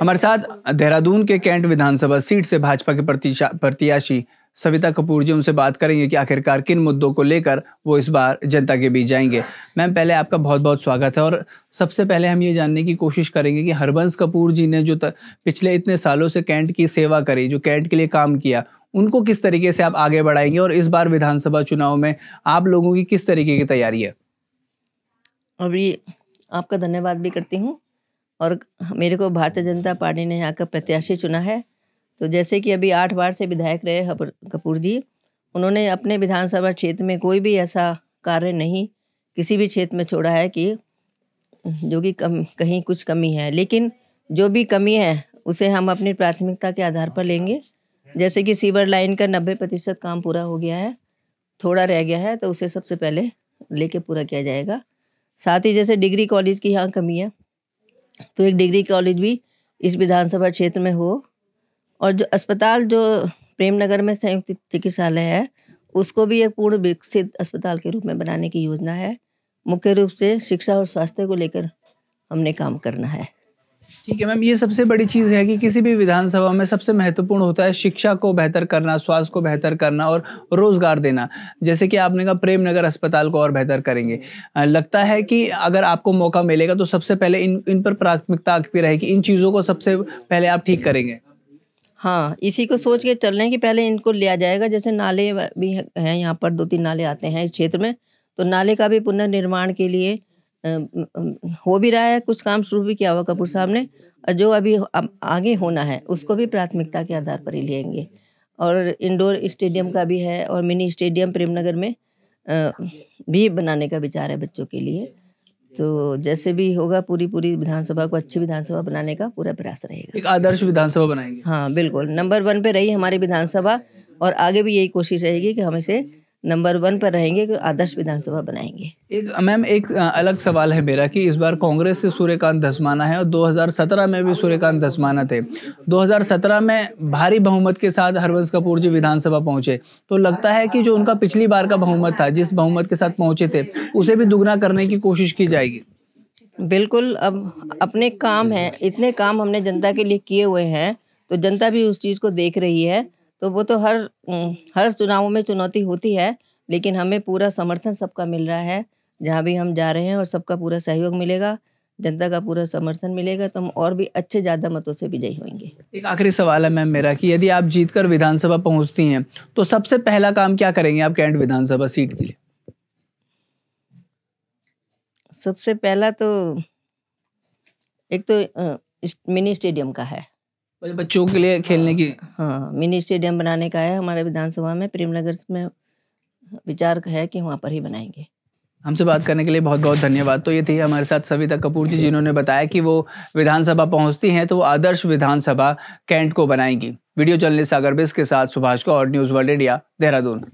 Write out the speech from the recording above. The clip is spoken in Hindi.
हमारे साथ देहरादून के कैंट विधानसभा सीट से भाजपा के प्रत्याशी सविता कपूर जी उनसे बात करेंगे कि आखिरकार किन मुद्दों को लेकर वो इस बार जनता के बीच जाएंगे मैम पहले आपका बहुत बहुत स्वागत है और सबसे पहले हम ये जानने की कोशिश करेंगे कि हरबंस कपूर जी ने जो पिछले इतने सालों से कैंट की सेवा करी जो कैंट के लिए काम किया उनको किस तरीके से आप आगे बढ़ाएंगे और इस बार विधानसभा चुनाव में आप लोगों की किस तरीके की तैयारी है अभी आपका धन्यवाद भी करती हूँ और मेरे को भारतीय जनता पार्टी ने यहाँ का प्रत्याशी चुना है तो जैसे कि अभी आठ बार से विधायक रहे कपूर जी उन्होंने अपने विधानसभा क्षेत्र में कोई भी ऐसा कार्य नहीं किसी भी क्षेत्र में छोड़ा है कि जो कि कम कहीं कुछ कमी है लेकिन जो भी कमी है उसे हम अपनी प्राथमिकता के आधार पर लेंगे जैसे कि सीवर लाइन का नब्बे प्रतिशत काम पूरा हो गया है थोड़ा रह गया है तो उसे सबसे पहले लेके पूरा किया जाएगा साथ ही जैसे डिग्री कॉलेज की यहाँ कमी है तो एक डिग्री कॉलेज भी इस विधानसभा क्षेत्र में हो और जो अस्पताल जो प्रेमनगर में संयुक्त चिकित्सालय है उसको भी एक पूर्ण विकसित अस्पताल के रूप में बनाने की योजना है मुख्य रूप से शिक्षा और स्वास्थ्य को लेकर हमने काम करना है ठीक है मैम ये सबसे बड़ी चीज़ है कि किसी भी विधानसभा में सबसे महत्वपूर्ण होता है शिक्षा को बेहतर करना स्वास्थ्य को बेहतर करना और रोज़गार देना जैसे कि आपने कहा प्रेम नगर अस्पताल को और बेहतर करेंगे लगता है कि अगर आपको मौका मिलेगा तो सबसे पहले इन इन पर प्राथमिकता आपकी रहेगी इन चीज़ों को सबसे पहले आप ठीक करेंगे हाँ इसी को सोच के चल रहे हैं कि पहले इनको लिया जाएगा जैसे नाले भी हैं यहाँ पर दो तीन नाले आते हैं इस क्षेत्र में तो नाले का भी पुनर्निर्माण के लिए हो भी रहा है कुछ काम शुरू भी किया हुआ कपूर साहब ने और जो अभी आगे होना है उसको भी प्राथमिकता के आधार पर ही लेंगे और इंडोर स्टेडियम का भी है और मिनी स्टेडियम प्रेमनगर में भी बनाने का विचार है बच्चों के लिए तो जैसे भी होगा पूरी पूरी विधानसभा को अच्छी विधानसभा बनाने का पूरा प्रयास रहेगा एक आदर्श विधानसभा बनाएंगे हाँ बिल्कुल नंबर वन पे रही हमारी विधानसभा और आगे भी यही कोशिश रहेगी कि हम इसे नंबर वन पर रहेंगे कि आदर्श विधानसभा बनाएंगे एक मैम एक अलग सवाल है मेरा कि इस बार कांग्रेस से सूर्यकांत धसमाना है और 2017 में भी सूर्यकांत धसमाना थे 2017 में भारी बहुमत के साथ हरवंश कपूर जी विधानसभा पहुंचे तो लगता है कि जो उनका पिछली बार का बहुमत था जिस बहुमत के साथ पहुंचे थे उसे भी दुगना करने की कोशिश की जाएगी बिल्कुल अब अपने काम है इतने काम हमने जनता के लिए किए हुए हैं तो जनता भी उस चीज़ को देख रही है तो वो तो हर हर चुनावों में चुनौती होती है लेकिन हमें पूरा समर्थन सबका मिल रहा है जहाँ भी हम जा रहे हैं और सबका पूरा सहयोग मिलेगा जनता का पूरा समर्थन मिलेगा तो हम और भी अच्छे ज़्यादा मतों से विजयी होंगे एक आखिरी सवाल है मैम मेरा कि यदि आप जीतकर विधानसभा पहुंचती हैं तो सबसे पहला काम क्या करेंगे आप कैंट विधानसभा सीट के लिए सबसे पहला तो एक तो मिनी स्टेडियम का है बड़े बच्चों के लिए खेलने की हाँ, हाँ मिनी स्टेडियम बनाने का है हमारे विधानसभा में प्रेमनगर में विचार है कि वहाँ पर ही बनाएंगे हमसे बात करने के लिए बहुत बहुत धन्यवाद तो ये थी हमारे साथ सविता कपूर जी जिन्होंने बताया कि वो विधानसभा पहुंचती हैं तो वो आदर्श विधानसभा कैंट को बनाएंगी वीडियो जर्नलिस्ट सागर बिस के साथ सुभाष को और न्यूज़ वर्ल्ड इंडिया देहरादून